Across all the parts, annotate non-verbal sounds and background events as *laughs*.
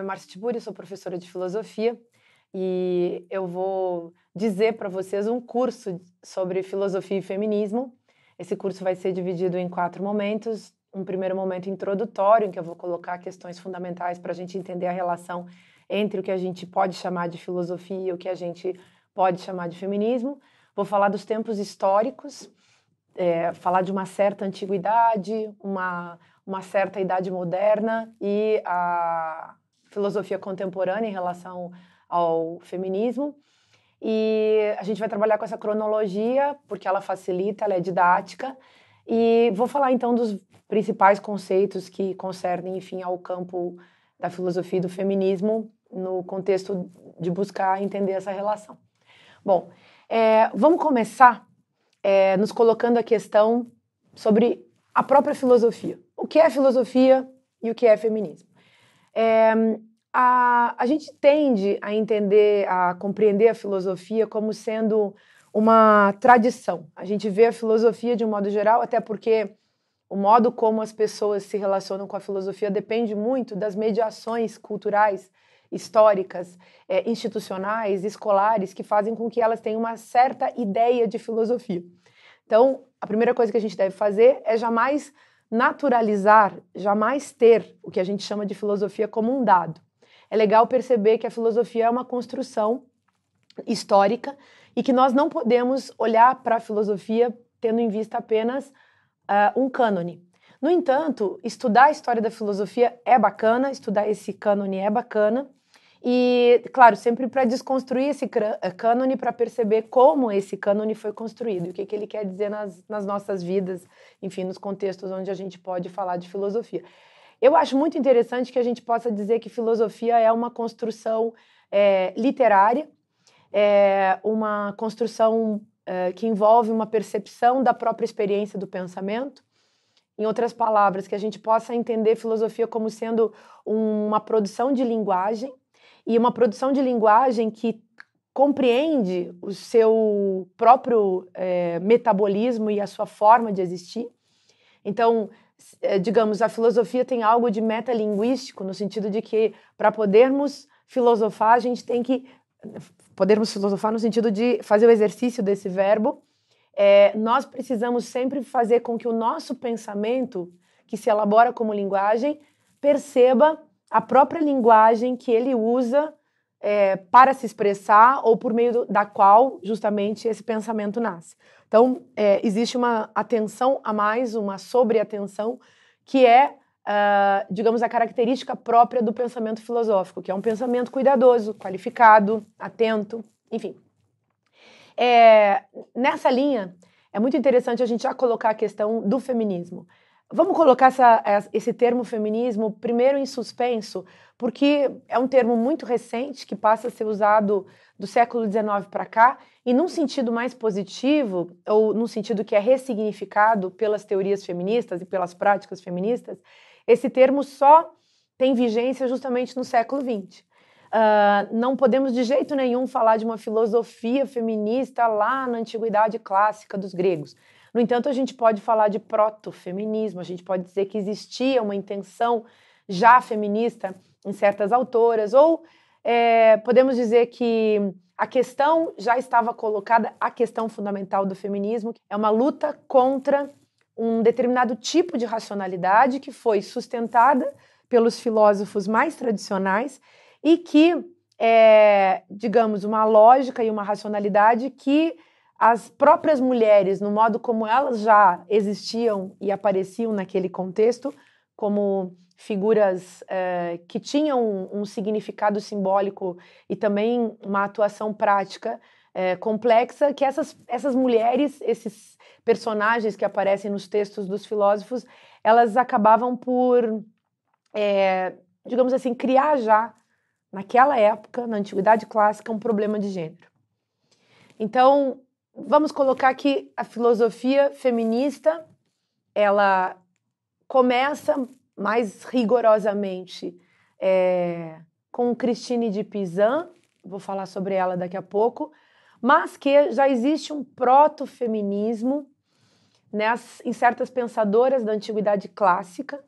é Márcia Tiburi, sou professora de filosofia e eu vou dizer para vocês um curso sobre filosofia e feminismo. Esse curso vai ser dividido em quatro momentos. Um primeiro momento introdutório, em que eu vou colocar questões fundamentais para a gente entender a relação entre o que a gente pode chamar de filosofia e o que a gente pode chamar de feminismo. Vou falar dos tempos históricos, é, falar de uma certa antiguidade, uma, uma certa idade moderna e a, filosofia contemporânea em relação ao feminismo. E a gente vai trabalhar com essa cronologia, porque ela facilita, ela é didática. E vou falar então dos principais conceitos que concernem, enfim, ao campo da filosofia e do feminismo no contexto de buscar entender essa relação. Bom, é, vamos começar é, nos colocando a questão sobre a própria filosofia. O que é filosofia e o que é feminismo? É, a, a gente tende a entender, a compreender a filosofia como sendo uma tradição. A gente vê a filosofia de um modo geral, até porque o modo como as pessoas se relacionam com a filosofia depende muito das mediações culturais, históricas, é, institucionais, escolares, que fazem com que elas tenham uma certa ideia de filosofia. Então, a primeira coisa que a gente deve fazer é jamais naturalizar, jamais ter o que a gente chama de filosofia como um dado. É legal perceber que a filosofia é uma construção histórica e que nós não podemos olhar para a filosofia tendo em vista apenas uh, um cânone. No entanto, estudar a história da filosofia é bacana, estudar esse cânone é bacana, e, claro, sempre para desconstruir esse eh, cânone, para perceber como esse cânone foi construído, e o que, que ele quer dizer nas, nas nossas vidas, enfim, nos contextos onde a gente pode falar de filosofia. Eu acho muito interessante que a gente possa dizer que filosofia é uma construção é, literária, é uma construção é, que envolve uma percepção da própria experiência do pensamento. Em outras palavras, que a gente possa entender filosofia como sendo uma produção de linguagem e uma produção de linguagem que compreende o seu próprio é, metabolismo e a sua forma de existir. Então, é, digamos, a filosofia tem algo de metalinguístico, no sentido de que, para podermos filosofar, a gente tem que. Podermos filosofar no sentido de fazer o exercício desse verbo, é, nós precisamos sempre fazer com que o nosso pensamento, que se elabora como linguagem, perceba a própria linguagem que ele usa é, para se expressar ou por meio do, da qual justamente esse pensamento nasce. Então, é, existe uma atenção a mais, uma sobreatenção, que é, uh, digamos, a característica própria do pensamento filosófico, que é um pensamento cuidadoso, qualificado, atento, enfim. É, nessa linha, é muito interessante a gente já colocar a questão do feminismo. Vamos colocar essa, esse termo feminismo primeiro em suspenso, porque é um termo muito recente que passa a ser usado do século XIX para cá e num sentido mais positivo, ou num sentido que é ressignificado pelas teorias feministas e pelas práticas feministas, esse termo só tem vigência justamente no século XX. Uh, ah, não podemos de jeito nenhum falar de uma filosofia feminista lá na antiguidade clássica dos gregos. No entanto, a gente pode falar de proto-feminismo, a gente pode dizer que existia uma intenção já feminista em certas autoras, ou é, podemos dizer que a questão já estava colocada, a questão fundamental do feminismo é uma luta contra um determinado tipo de racionalidade que foi sustentada pelos filósofos mais tradicionais e que é, digamos, uma lógica e uma racionalidade que as próprias mulheres, no modo como elas já existiam e apareciam naquele contexto, como figuras é, que tinham um, um, significado simbólico e também uma atuação prática é, complexa, que essas, essas mulheres, esses personagens que aparecem nos textos dos filósofos, elas acabavam por, é, digamos assim, criar já, naquela época, na Antiguidade Clássica, um problema de gênero. Então, vamos colocar que a filosofia feminista ela começa mais rigorosamente é, com Christine de Pizan, vou falar sobre ela daqui a pouco, mas que já existe um proto-feminismo nas, né, em certas pensadoras da antiguidade clássica,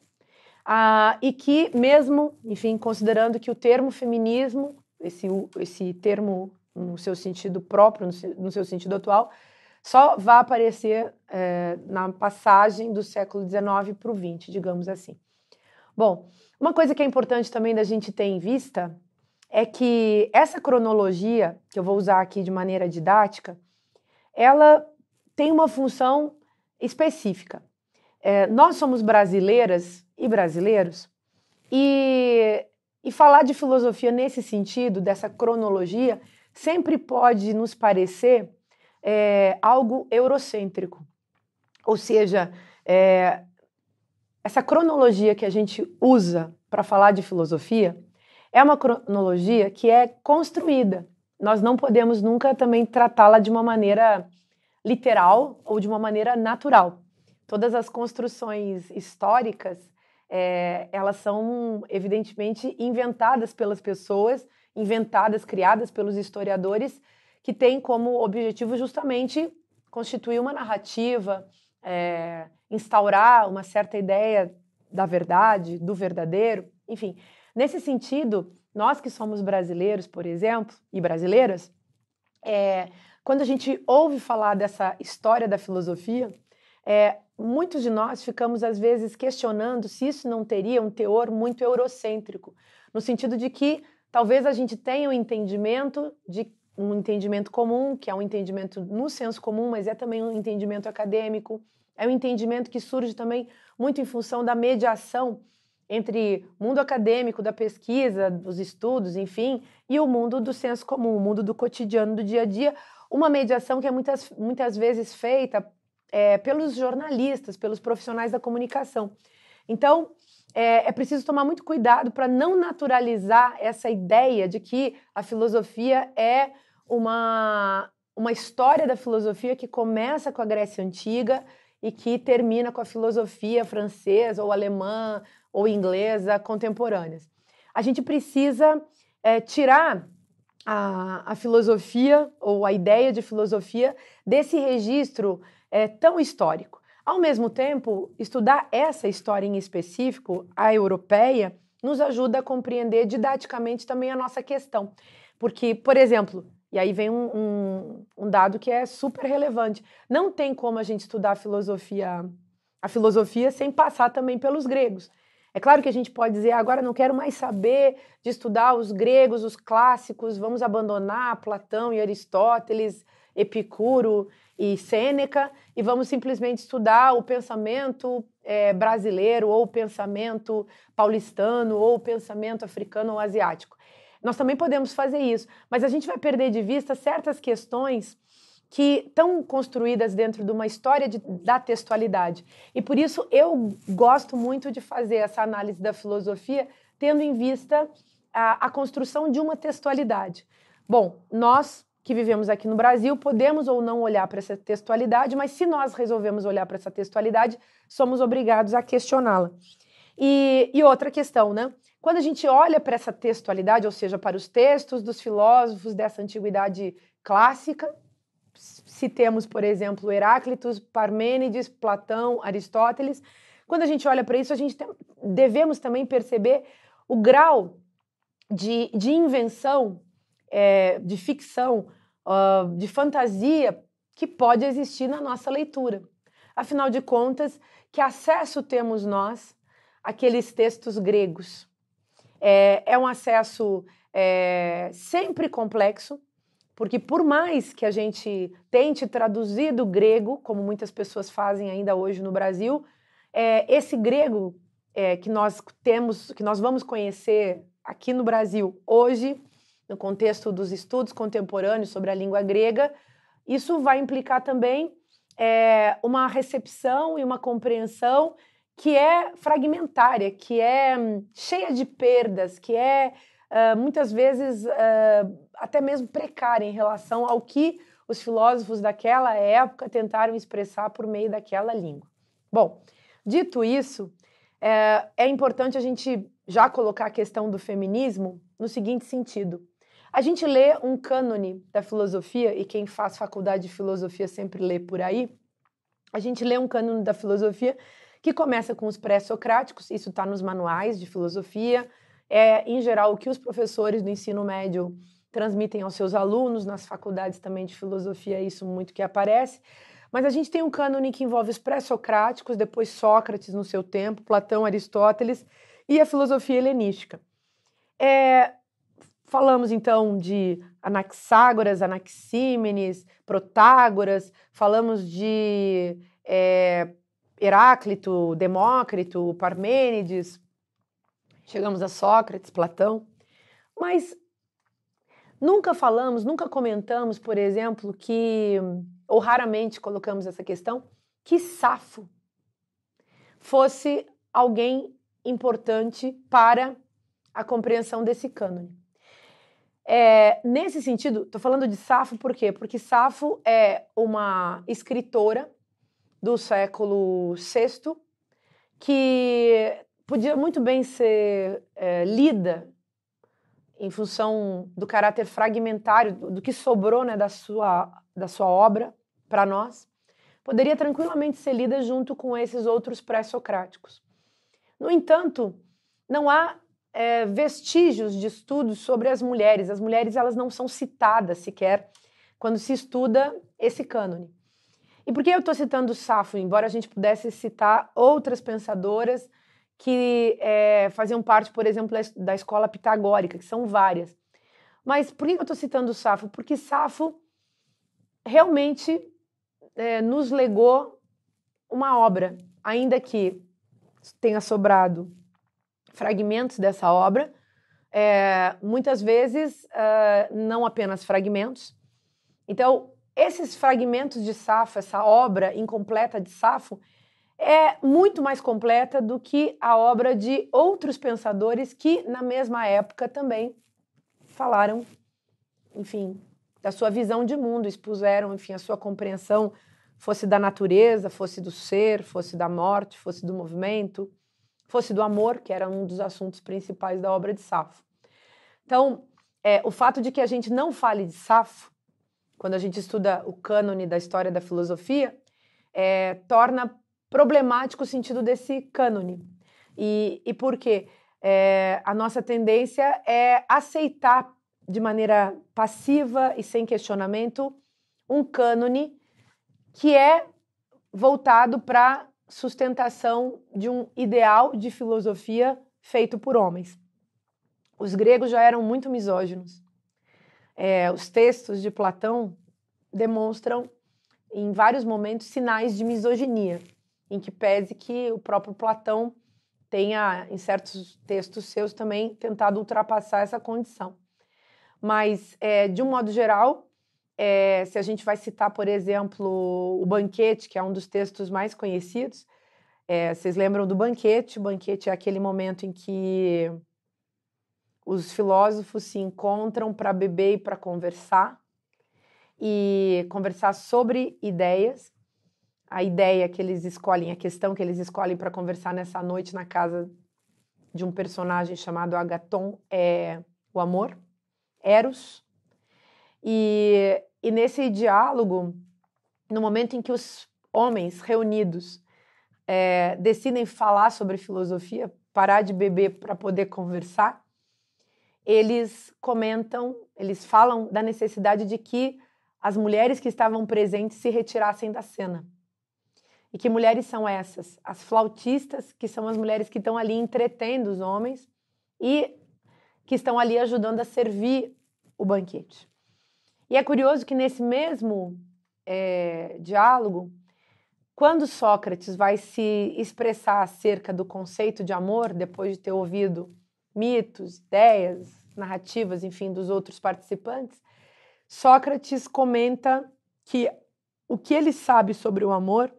ah, e que mesmo, enfim, considerando que o termo feminismo, esse, esse termo no seu sentido próprio, no seu sentido atual, só vai aparecer é, na passagem do século XIX para o XX, digamos assim. Bom, uma coisa que é importante também da gente ter em vista é que essa cronologia, que eu vou usar aqui de maneira didática, ela tem uma função específica. É, nós somos brasileiras e brasileiros, e, e falar de filosofia nesse sentido, dessa cronologia, sempre pode nos parecer é, algo eurocêntrico. Ou seja, é, essa cronologia que a gente usa para falar de filosofia é uma cronologia que é construída. Nós não podemos nunca também tratá-la de uma maneira literal ou de uma maneira natural. Todas as construções históricas, é, elas são evidentemente inventadas pelas pessoas inventadas, criadas pelos historiadores, que tem como objetivo justamente constituir uma narrativa, é, instaurar uma certa ideia da verdade, do verdadeiro, enfim. Nesse sentido, nós que somos brasileiros, por exemplo, e brasileiras, é, quando a gente ouve falar dessa história da filosofia, é, muitos de nós ficamos às vezes questionando se isso não teria um teor muito eurocêntrico, no sentido de que Talvez a gente tenha um entendimento de um entendimento comum, que é um entendimento no senso comum, mas é também um entendimento acadêmico. É um entendimento que surge também muito em função da mediação entre mundo acadêmico, da pesquisa, dos estudos, enfim, e o mundo do senso comum, o mundo do cotidiano, do dia a dia. Uma mediação que é muitas, muitas vezes feita é, pelos jornalistas, pelos profissionais da comunicação. Então, é, é preciso tomar muito cuidado para não naturalizar essa ideia de que a filosofia é uma, uma história da filosofia que começa com a Grécia Antiga e que termina com a filosofia francesa ou alemã ou inglesa contemporâneas. A gente precisa é, tirar a, a, filosofia ou a ideia de filosofia desse registro é, tão histórico. Ao mesmo tempo, estudar essa história em específico, a europeia, nos ajuda a compreender didaticamente também a nossa questão. Porque, por exemplo, e aí vem um, um, um dado que é super relevante: não tem como a gente estudar a filosofia, a filosofia sem passar também pelos gregos. É claro que a gente pode dizer, agora não quero mais saber de estudar os gregos, os clássicos, vamos abandonar Platão e Aristóteles, Epicuro e Sêneca, e vamos simplesmente estudar o pensamento é, brasileiro, ou o pensamento paulistano, ou o pensamento africano ou asiático. Nós também podemos fazer isso, mas a gente vai perder de vista certas questões que estão construídas dentro de uma história de, da textualidade. E por isso eu gosto muito de fazer essa análise da filosofia, tendo em vista a, a construção de uma textualidade. Bom, nós que vivemos aqui no Brasil, podemos ou não olhar para essa textualidade, mas se nós resolvemos olhar para essa textualidade, somos obrigados a questioná-la. E, e, outra questão, né? Quando a gente olha para essa textualidade, ou seja, para os textos dos filósofos dessa antiguidade clássica, citemos, por exemplo, Heráclito, Parmênides, Platão, Aristóteles, quando a gente olha para isso, a gente tem, devemos também perceber o grau de, de invenção é, de ficção, uh, de fantasia que pode existir na nossa leitura. Afinal de contas, que acesso temos nós àqueles textos gregos? É, é um acesso é, sempre complexo, porque por mais que a gente tente traduzir do grego, como muitas pessoas fazem ainda hoje no Brasil, é, esse grego é, que nós temos, que nós vamos conhecer aqui no Brasil hoje, no contexto dos estudos contemporâneos sobre a língua grega, isso vai implicar também é, uma recepção e uma compreensão que é fragmentária, que é hum, cheia de perdas, que é uh, muitas vezes uh, até mesmo precária em relação ao que os filósofos daquela época tentaram expressar por meio daquela língua. Bom, dito isso, é, é importante a gente já colocar a questão do feminismo no seguinte sentido a gente lê um cânone da filosofia, e quem faz faculdade de filosofia sempre lê por aí. A gente lê um cânone da filosofia que começa com os pré-socráticos, isso está nos manuais de filosofia, é, em geral, o que os professores do ensino médio transmitem aos seus alunos, nas faculdades também de filosofia, é isso muito que aparece. Mas a gente tem um cânone que envolve os pré-socráticos, depois Sócrates no seu tempo, Platão, Aristóteles e a filosofia helenística. É, Falamos então de Anaxágoras, Anaxímenes, Protágoras, falamos de é, Heráclito, Demócrito, Parmênides, chegamos a Sócrates, Platão, mas nunca falamos, nunca comentamos, por exemplo, que, ou raramente colocamos essa questão, que Safo fosse alguém importante para a compreensão desse cânone. É, nesse sentido, estou falando de Safo por quê? Porque Safo é uma escritora do século VI que podia muito bem ser é, lida em função do caráter fragmentário, do, do que sobrou né, da, sua, da sua obra para nós, poderia tranquilamente ser lida junto com esses outros pré-socráticos. No entanto, não há é, vestígios de estudos sobre as mulheres. As mulheres elas não são citadas sequer quando se estuda esse cânone. E por que eu estou citando Safo, embora a gente pudesse citar outras pensadoras que é, faziam parte, por exemplo, da escola pitagórica, que são várias. Mas por que eu estou citando Safo? Porque Safo realmente é, nos legou uma obra, ainda que tenha sobrado fragmentos dessa obra. É, muitas vezes, uh, não apenas fragmentos. Então, esses fragmentos de Safo, essa obra incompleta de Safo, é muito mais completa do que a obra de outros pensadores que, na mesma época, também falaram, enfim, da sua visão de mundo, expuseram, enfim, a sua compreensão, fosse da natureza, fosse do ser, fosse da morte, fosse do movimento, fosse do amor, que era um dos assuntos principais da obra de Safo. Então, é, o fato de que a gente não fale de Safo, quando a gente estuda o cânone da história da filosofia, é, torna problemático o sentido desse cânone. E, e por quê? É, a nossa tendência é aceitar de maneira passiva e sem questionamento um cânone que é voltado para sustentação de um ideal de filosofia feito por homens. Os gregos já eram muito misóginos. É, os textos de Platão demonstram, em vários momentos, sinais de misoginia, em que pese que o próprio Platão tenha, em certos textos seus, também tentado ultrapassar essa condição. Mas, é, de um modo geral, é, se a gente vai citar, por exemplo, O Banquete, que é um dos textos mais conhecidos, é, vocês lembram do banquete? O banquete é aquele momento em que os filósofos se encontram para beber e para conversar, e conversar sobre ideias. A ideia que eles escolhem, a questão que eles escolhem para conversar nessa noite na casa de um personagem chamado Agaton é o amor, Eros, e, e nesse diálogo, no momento em que os homens reunidos é, decidem falar sobre filosofia, parar de beber para poder conversar, eles comentam, eles falam da necessidade de que as mulheres que estavam presentes se retirassem da cena. E que mulheres são essas? As flautistas, que são as mulheres que estão ali entretendo os homens e que estão ali ajudando a servir o banquete. E é curioso que nesse mesmo é, diálogo, quando Sócrates vai se expressar acerca do conceito de amor, depois de ter ouvido mitos, ideias, narrativas, enfim, dos outros participantes, Sócrates comenta que o que ele sabe sobre o amor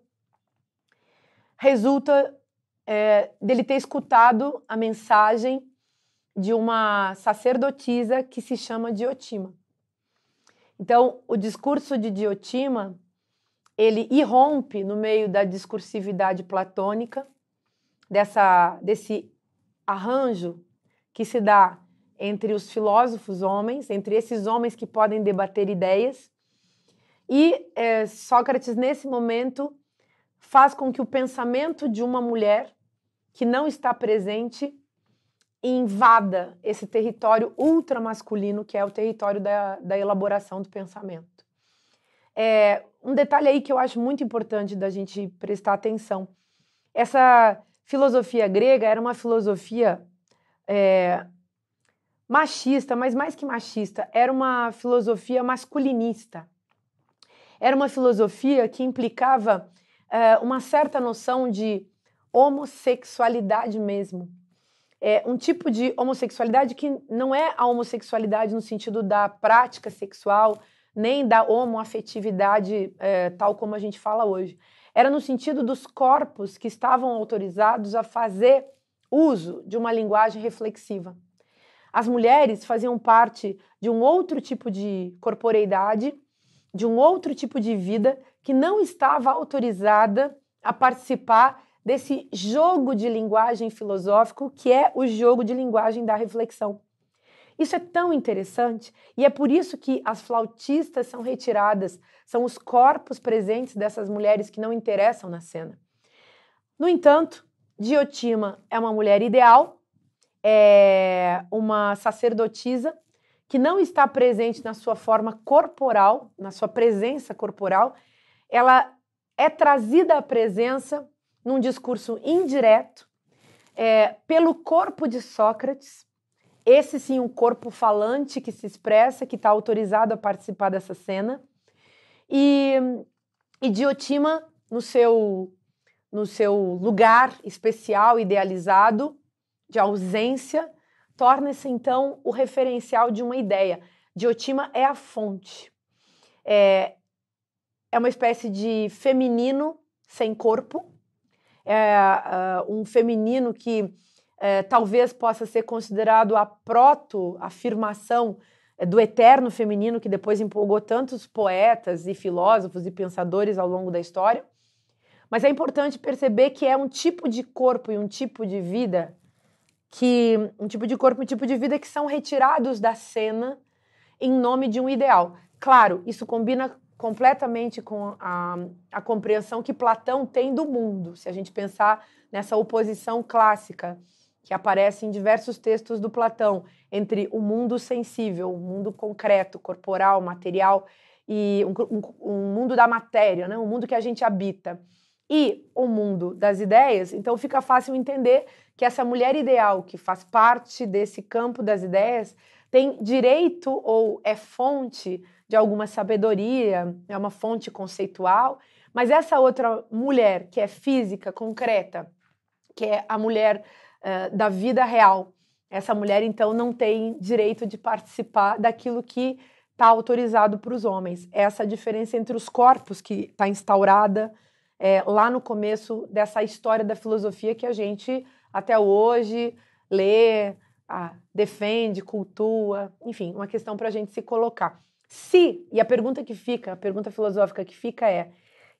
resulta é, dele ter escutado a mensagem de uma sacerdotisa que se chama Diotima. Então, o discurso de Diotima, ele irrompe no meio da discursividade platônica, dessa, desse arranjo que se dá entre os filósofos homens, entre esses homens que podem debater ideias. E é, Sócrates, nesse momento, faz com que o pensamento de uma mulher que não está presente invada esse território ultramasculino que é o território da, da elaboração do pensamento. É, um detalhe aí que eu acho muito importante da gente prestar atenção. Essa filosofia grega era uma filosofia é, machista, mas mais que machista, era uma filosofia masculinista. Era uma filosofia que implicava é, uma certa noção de homossexualidade mesmo é, um tipo de homossexualidade que não é a homossexualidade no sentido da prática sexual, nem da homoafetividade é, tal como a gente fala hoje. Era no sentido dos corpos que estavam autorizados a fazer uso de uma linguagem reflexiva. As mulheres faziam parte de um outro tipo de corporeidade, de um outro tipo de vida que não estava autorizada a participar desse jogo de linguagem filosófico que é o jogo de linguagem da reflexão. Isso é tão interessante e é por isso que as flautistas são retiradas, são os corpos presentes dessas mulheres que não interessam na cena. No entanto, Diotima é uma mulher ideal, é uma sacerdotisa que não está presente na sua forma corporal, na sua presença corporal, ela é trazida à presença num discurso indireto, é, pelo corpo de Sócrates, esse sim um corpo falante que se expressa, que está autorizado a participar dessa cena, e, e Diotima no seu no seu lugar especial idealizado de ausência torna-se então o referencial de uma ideia. Diotima é a fonte. É, é uma espécie de feminino sem corpo é, ah, um feminino que é, talvez possa ser considerado a proto-afirmação é, do eterno feminino que depois empolgou tantos poetas e filósofos e pensadores ao longo da história. Mas é importante perceber que é um tipo de corpo e um tipo de vida que um tipo de corpo e um tipo de vida que são retirados da cena em nome de um ideal. Claro, isso combina completamente com a, a compreensão que Platão tem do mundo, se a gente pensar nessa oposição clássica que aparece em diversos textos do Platão entre o mundo sensível, o mundo concreto, corporal, material e um, um, um mundo da matéria, né? o mundo que a gente habita e o mundo das ideias, então fica fácil entender que essa mulher ideal que faz parte desse campo das ideias tem direito ou é fonte de alguma sabedoria, é uma fonte conceitual, mas essa outra mulher que é física, concreta, que é a mulher uh, da vida real, essa mulher então não tem direito de participar daquilo que está autorizado para os homens. Essa é diferença entre os corpos que está instaurada é, lá no começo dessa história da filosofia que a gente até hoje lê, ah, defende, cultua, enfim, uma questão para a gente se colocar. Se, e a pergunta que fica, a pergunta filosófica que fica é: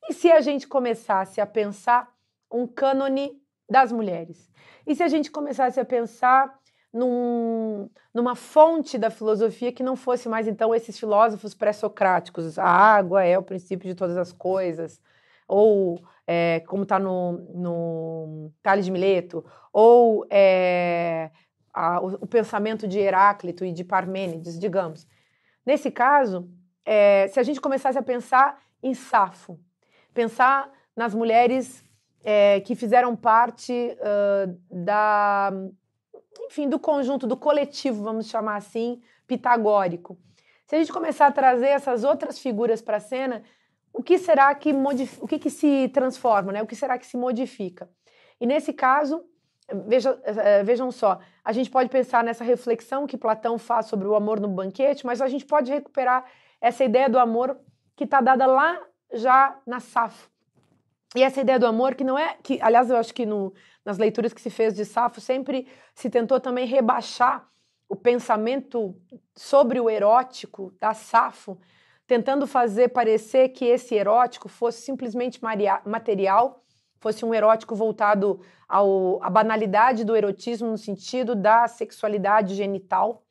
e se a gente começasse a pensar um cânone das mulheres? E se a gente começasse a pensar num, numa fonte da filosofia que não fosse mais, então, esses filósofos pré-socráticos? A água é o princípio de todas as coisas, ou é, como está no, no Tales de Mileto, ou é, a, o, o, pensamento de Heráclito e de Parmênides, digamos. Nesse caso, é, se a gente começasse a pensar em Safo, pensar nas mulheres é, que fizeram parte uh, da, enfim, do conjunto, do coletivo, vamos chamar assim, pitagórico. Se a gente começar a trazer essas outras figuras para a cena, o que será que modif... o que, que se transforma, né? O que será que se modifica? E nesse caso, veja, eh, vejam só, a gente pode pensar nessa reflexão que Platão faz sobre o amor no banquete, mas a gente pode recuperar essa ideia do amor que está dada lá já na Safo. E essa ideia do amor que não é que, aliás, eu acho que no, nas leituras que se fez de Safo sempre se tentou também rebaixar o pensamento sobre o erótico da Safo, tentando fazer parecer que esse erótico fosse simplesmente material fosse um erótico voltado ao, à banalidade do erotismo no sentido da sexualidade genital,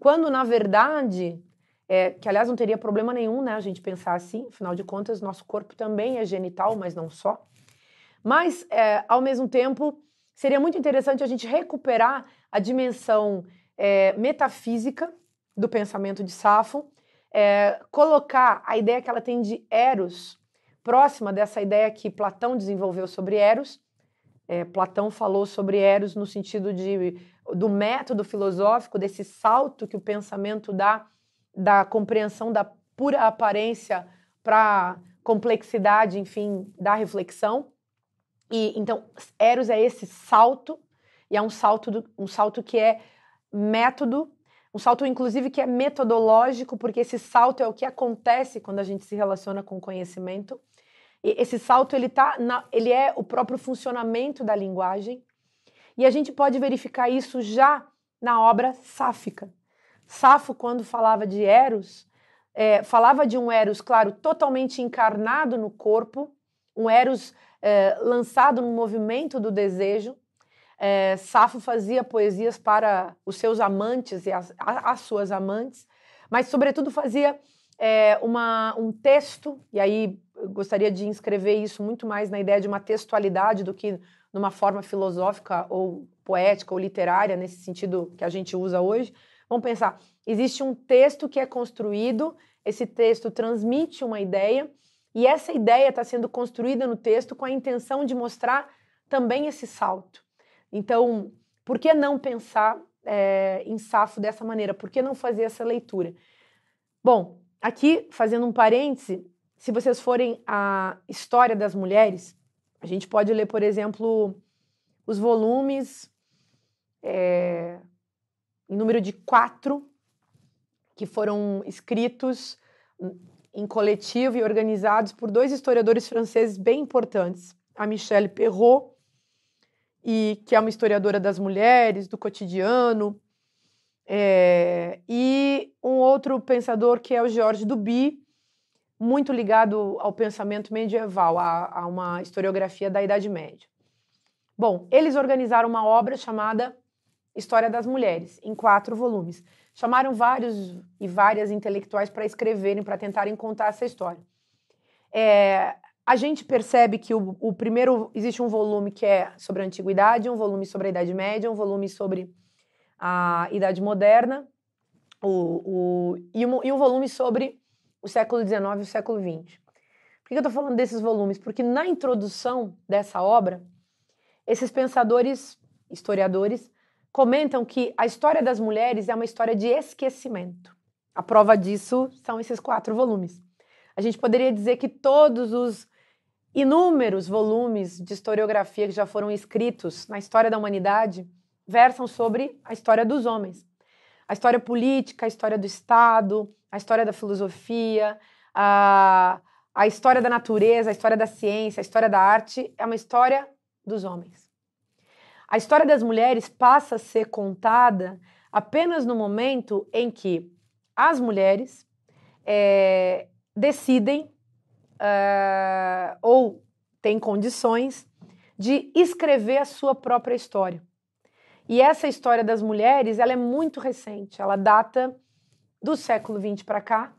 quando na verdade, é, que aliás não teria problema nenhum, né, a gente pensar assim, afinal de contas, nosso corpo também é genital, mas não só. Mas, é, ao mesmo tempo, seria muito interessante a gente recuperar a dimensão é, metafísica do pensamento de Safo, é, colocar a ideia que ela tem de Eros próxima dessa ideia que Platão desenvolveu sobre Eros. É, Platão falou sobre Eros no sentido de, do método filosófico, desse salto que o pensamento dá da compreensão da pura aparência para complexidade, enfim, da reflexão. E então Eros é esse salto e é um salto do, um salto que é método, um salto inclusive que é metodológico, porque esse salto é o que acontece quando a gente se relaciona com o conhecimento esse salto ele tá na, ele é o próprio funcionamento da linguagem e a gente pode verificar isso já na obra sáfica. Safo quando falava de Eros é, falava de um Eros claro totalmente encarnado no corpo, um Eros é, lançado no movimento do desejo. É, Safo fazia poesias para os seus amantes e as, as suas amantes, mas sobretudo fazia é, uma, um texto, e aí gostaria de inscrever isso muito mais na ideia de uma textualidade do que numa forma filosófica ou poética ou literária, nesse sentido que a gente usa hoje. Vamos pensar: existe um texto que é construído, esse texto transmite uma ideia, e essa ideia está sendo construída no texto com a intenção de mostrar também esse salto. Então, por que não pensar é, em Safo dessa maneira? Por que não fazer essa leitura? Bom, aqui, fazendo um parêntese, se vocês forem à história das mulheres, a gente pode ler, por exemplo, os volumes é, em número de quatro que foram escritos em coletivo e organizados por dois historiadores franceses bem importantes, a Michelle Perrault, e que é uma historiadora das mulheres, do cotidiano, é, e um outro pensador que é o Georges Duby, muito ligado ao pensamento medieval, a, a uma historiografia da Idade Média. Bom, eles organizaram uma obra chamada História das Mulheres, em quatro volumes. Chamaram vários e várias intelectuais para escreverem, para tentarem contar essa história. É, a gente percebe que o, o, primeiro existe um volume que é sobre a antiguidade, um volume sobre a Idade Média, um volume sobre a Idade Moderna, o, o, e, um, e um volume sobre o século XIX e o século XX. Por que eu estou falando desses volumes? Porque na introdução dessa obra, esses pensadores, historiadores, comentam que a história das mulheres é uma história de esquecimento. A prova disso são esses quatro volumes. A gente poderia dizer que todos os inúmeros volumes de historiografia que já foram escritos na história da humanidade versam sobre a história dos homens. A história política, a história do Estado, a história da filosofia, a, a história da natureza, a história da ciência, a história da arte, é uma história dos homens. A história das mulheres passa a ser contada apenas no momento em que as mulheres é, decidem uh, ou têm condições de escrever a sua própria história. E essa história das mulheres, ela é muito recente, ela data do século XX para cá,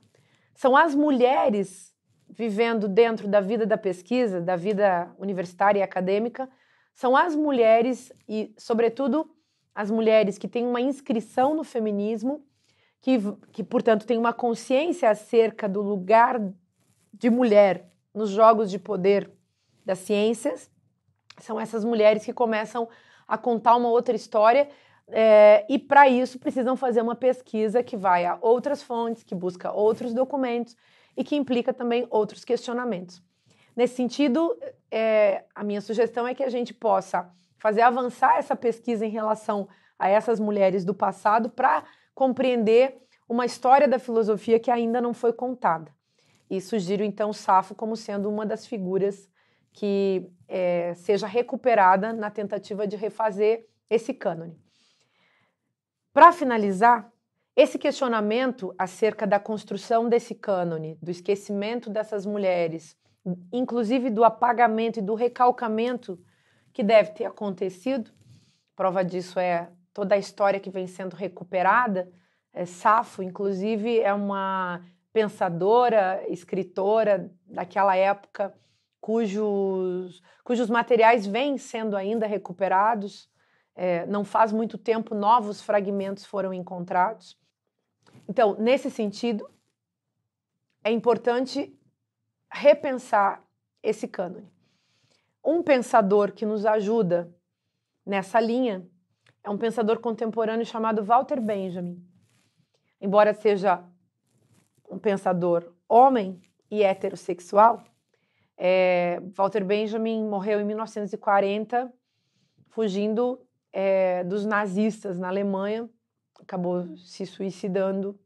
são as mulheres vivendo dentro da vida da pesquisa, da vida universitária e acadêmica, são as mulheres e, sobretudo, as mulheres que têm uma inscrição no feminismo, que, que portanto, têm uma consciência acerca do lugar de mulher nos jogos de poder das ciências, são essas mulheres que começam a contar uma outra história é, e para isso precisam fazer uma pesquisa que vai a outras fontes, que busca outros documentos e que implica também outros questionamentos. Nesse sentido, é, a minha sugestão é que a gente possa fazer avançar essa pesquisa em relação a essas mulheres do passado para compreender uma história da filosofia que ainda não foi contada. E sugiro então Safo como sendo uma das figuras que é, seja recuperada na tentativa de refazer esse cânone. Para finalizar, esse questionamento acerca da construção desse cânone, do esquecimento dessas mulheres, inclusive do apagamento e do recalcamento que deve ter acontecido, prova disso é toda a história que vem sendo recuperada. É, Safo, inclusive, é uma pensadora, escritora daquela época, cujos, cujos materiais vêm sendo ainda recuperados é, não faz muito tempo, novos fragmentos foram encontrados. Então, nesse sentido, é importante repensar esse cânone. Um pensador que nos ajuda nessa linha é um pensador contemporâneo chamado Walter Benjamin. Embora seja um pensador homem e heterossexual, é, Walter Benjamin morreu em 1940, fugindo é, dos nazistas na Alemanha, acabou hum. se suicidando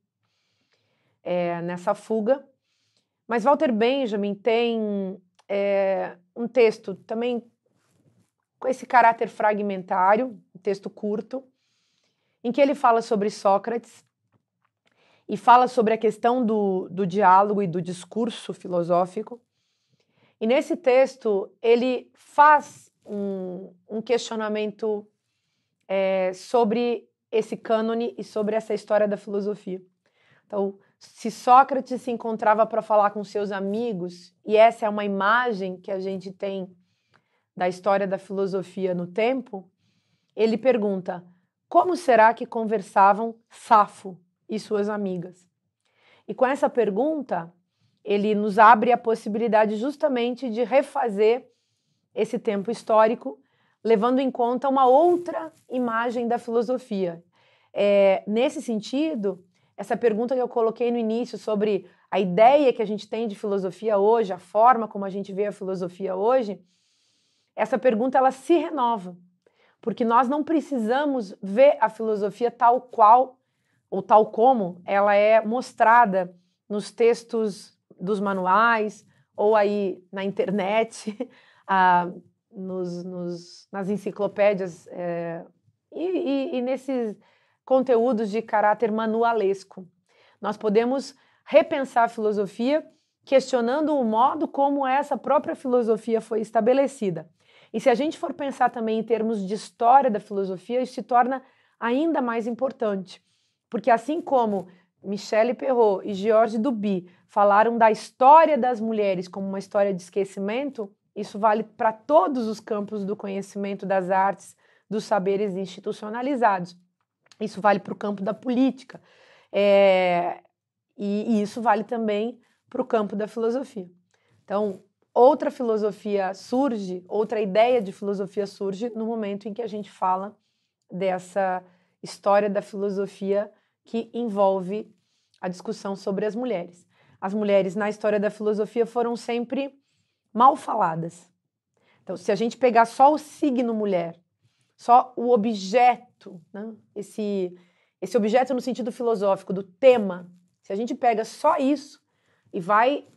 é, nessa fuga. Mas Walter Benjamin tem é, um texto também com esse caráter fragmentário, um texto curto, em que ele fala sobre Sócrates e fala sobre a questão do, do diálogo e do discurso filosófico. E nesse texto ele faz um, um questionamento é, sobre esse cânone e sobre essa história da filosofia. Então, se Sócrates se encontrava para falar com seus amigos, e essa é uma imagem que a gente tem da história da filosofia no tempo, ele pergunta: como será que conversavam Safo e suas amigas? E com essa pergunta, ele nos abre a possibilidade justamente de refazer esse tempo histórico levando em conta uma outra imagem da filosofia. É, nesse sentido, essa pergunta que eu coloquei no início sobre a ideia que a gente tem de filosofia hoje, a forma como a gente vê a filosofia hoje, essa pergunta ela se renova, porque nós não precisamos ver a filosofia tal qual ou tal como ela é mostrada nos textos dos manuais ou aí na internet. *laughs* nos, nos, nas enciclopédias é, e, e, e nesses conteúdos de caráter manualesco. Nós podemos repensar a filosofia questionando o modo como essa própria filosofia foi estabelecida. E se a gente for pensar também em termos de história da filosofia, isso se torna ainda mais importante, porque assim como Michelle Perrault e Georges Duby falaram da história das mulheres como uma história de esquecimento, isso vale para todos os campos do conhecimento das artes, dos saberes institucionalizados. Isso vale para o campo da política. É, e, e isso vale também para o campo da filosofia. Então, outra filosofia surge, outra ideia de filosofia surge no momento em que a gente fala dessa história da filosofia que envolve a discussão sobre as mulheres. As mulheres na história da filosofia foram sempre mal faladas. Então, se a gente pegar só o signo mulher, só o objeto, né? esse, esse objeto no sentido filosófico do tema, se a gente pega só isso e vai,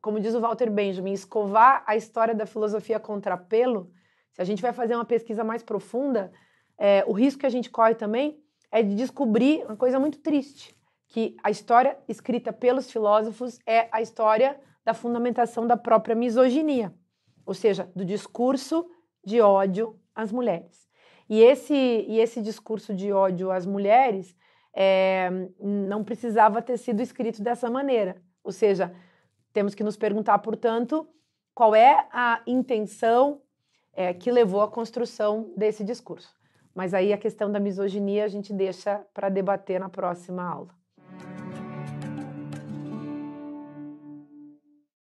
como diz o Walter Benjamin, escovar a história da filosofia contra pelo, se a gente vai fazer uma pesquisa mais profunda, é, o risco que a gente corre também é de descobrir uma coisa muito triste, que a história escrita pelos filósofos é a história da fundamentação da própria misoginia, ou seja, do discurso de ódio às mulheres. E esse, e esse discurso de ódio às mulheres é, não precisava ter sido escrito dessa maneira. Ou seja, temos que nos perguntar, portanto, qual é a intenção é, que levou à construção desse discurso. Mas aí a questão da misoginia a gente deixa para debater na próxima aula.